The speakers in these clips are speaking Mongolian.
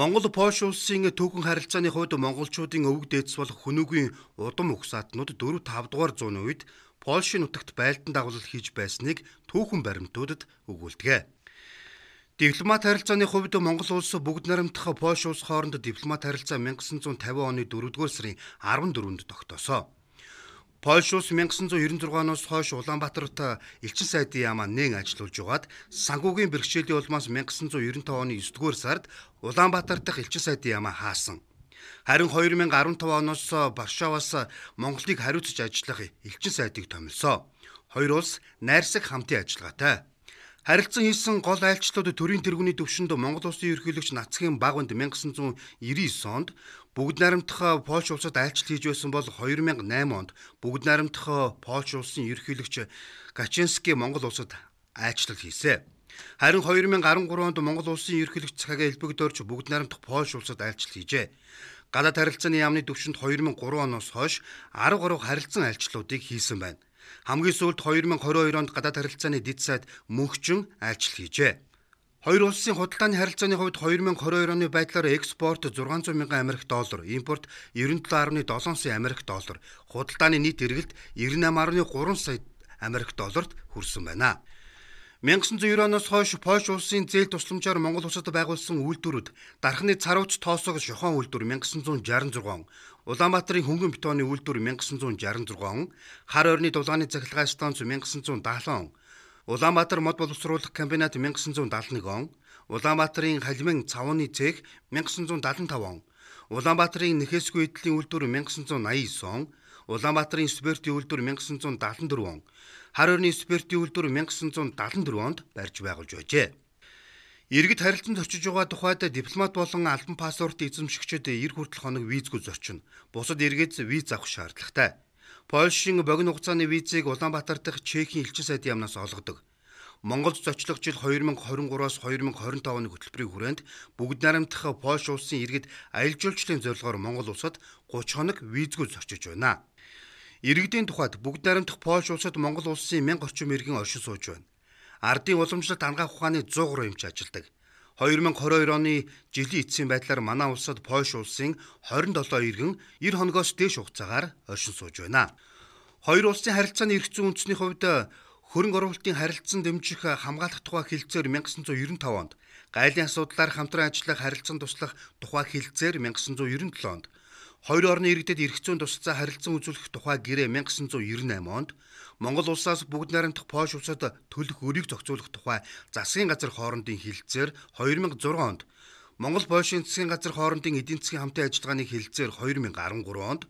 Монгол Польш улсын түүхэн харилцааны хувьд монголчуудын өвөг дээдс болох хүнүүгийн удам угсаатнууд 4 5 дугаар зууны үед Польшийн нутагт байлдан дагуулал хийж байсныг түүхэн баримтуудад өгүүлдэг. Дипломат харилцааны хувьд Монгол улс бүгд наримдах Польш улс хооронд дипломат харилцаа 1950 оны 4-р сарын 14-нд тогтоосоо. Польш улс 1996 оноос хойш Улаанбаатарт элчин сайдын яамаа нэн ажиллуулж байгаад санхүүгийн бэрхшээлийн улмаас 1995 оны 9-р сард Улаанбаатар дахь элчин сайдын яамаа хаасан. Харин 2015 оноос Варшаваас Монголыг хариуцж ажиллах элчин сайдыг томилсон. Хоёр улс найрсаг хамтын ажиллагаатай. Харилцан хийсэн гол айлчлалууд төрийн тэргүүний төвшөнд Монгол улсын ерөнхийлөгч Нацгийн Багванд 1999 онд бүгд найрамдах Польш улсад айлчлал хийж байсан бол 2008 онд бүгд найрамдах Польш улсын ерөнхийлөгч Гачинский Монгол улсад айлчлал хийсэн. Харин 2013 онд Монгол улсын ерөнхийлөгч цагаа элбэгдөрч бүгд найрамдах Польш улсад айлчлал хийжээ. Гадаад харилцааны яамны төвшөнд 2003 оноос хойш 10 гаруй харилцан айлчлалуудыг хийсэн байна. Хамгийн сүүлд 2022 онд гадаад харилцааны дэд сайд мөнхжин ажил хийжээ. Хоёр улсын худалдааны харилцааны хувьд 2022 оны байдлаар экспорт 600 мянган амрикт доллар, импорт 97.7 сая амрикт доллар, худалдааны нийт эргэлт 98.3 сая амрикт долларт хүрсэн байна. 1990 оноос хойш Польш улсын зээл тусламжаар Монгол улсад байгуулсан үйлдвэрүүд дархны царууч тоосог шохон үйлдвэр 1966, Улаанбаатарын хөнгөн бетоны үйлдвэр 1966, хар орны дулааны цахилгаан станц 1970, Улаанбаатар мод боловсруулах комбинат 1971 он, Улаанбаатарын халиман цавны цех 1975 он, Улаанбаатарын нэхэсгүй эдлийн үйлдвэр 1989 он, Улаанбаатарын спортын үйлдвэр 1974 он, хар орны спортын үйлдвэр 1974 онд барьж байгуулж байжээ. Иргэд харилцан зорчиж байгаа тухайд дипломат болон албан пассорт эзэмшигчид 90 хүртэл хоног визгүй зорчно. Бусад иргэд виз авах шаардлагатай. Польшийн богино хугацааны визийг Улаанбаатар дахь Чехийн элчин сайдын яамнаас олгодог. Монголд зочлох жил 2023-ас 2025 оны хөтөлбөрийн хүрээнд бүгд наримдах Польш улсын иргэд аялал жуулчлалын зорилгоор Монгол улсад 30 хоног визгүй зорчиж байна. Иргэдийн тухайд бүгд найрамдах Польш улсад Монгол улсын 1000 орчим иргэн оршин сууж байна. Ардын уламжлалт ангаах ухааны 100% эмч ажилладаг. 2022 оны жилийн эцсийн байдлаар манай улсад Польш улсын 27 иргэн 90 хоногоос дээш хугацаагаар оршин сууж байна. Хоёр улсын харилцааны эрх зүйн үндэсний хувьд хөрөнгө оруулалтын харилцан дэмжих хамгаалах тухай хилцээр 1995 онд, гайлын асуудлаар хамтран ажиллах харилцан туслах тухай хилцээр 1997 онд Хоёр орны иргэдэд эрх зүйн тусалцаа харилцан үзүүлэх тухай гэрээ 1998 онд Монгол улсаас бүгд найрамдах Польш улсад төлөх өрийг зохицуулах тухай засгийн газар хоорондын хилцээр 2006 онд Монгол Польшийн засгийн газар хоорондын эдийн засгийн хамтын ажиллагааны хилцээр 2013 онд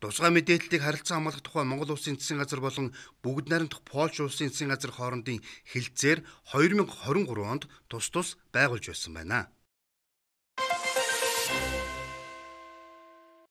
Тусгай мэдээллийг харилцан хамгаалах тухай Монгол улсын засгийн газар болон бүгд найрамдах Польш улсын засгийн газар хоорондын хилцээр 2023 онд тус тус байгуулж байсан байна.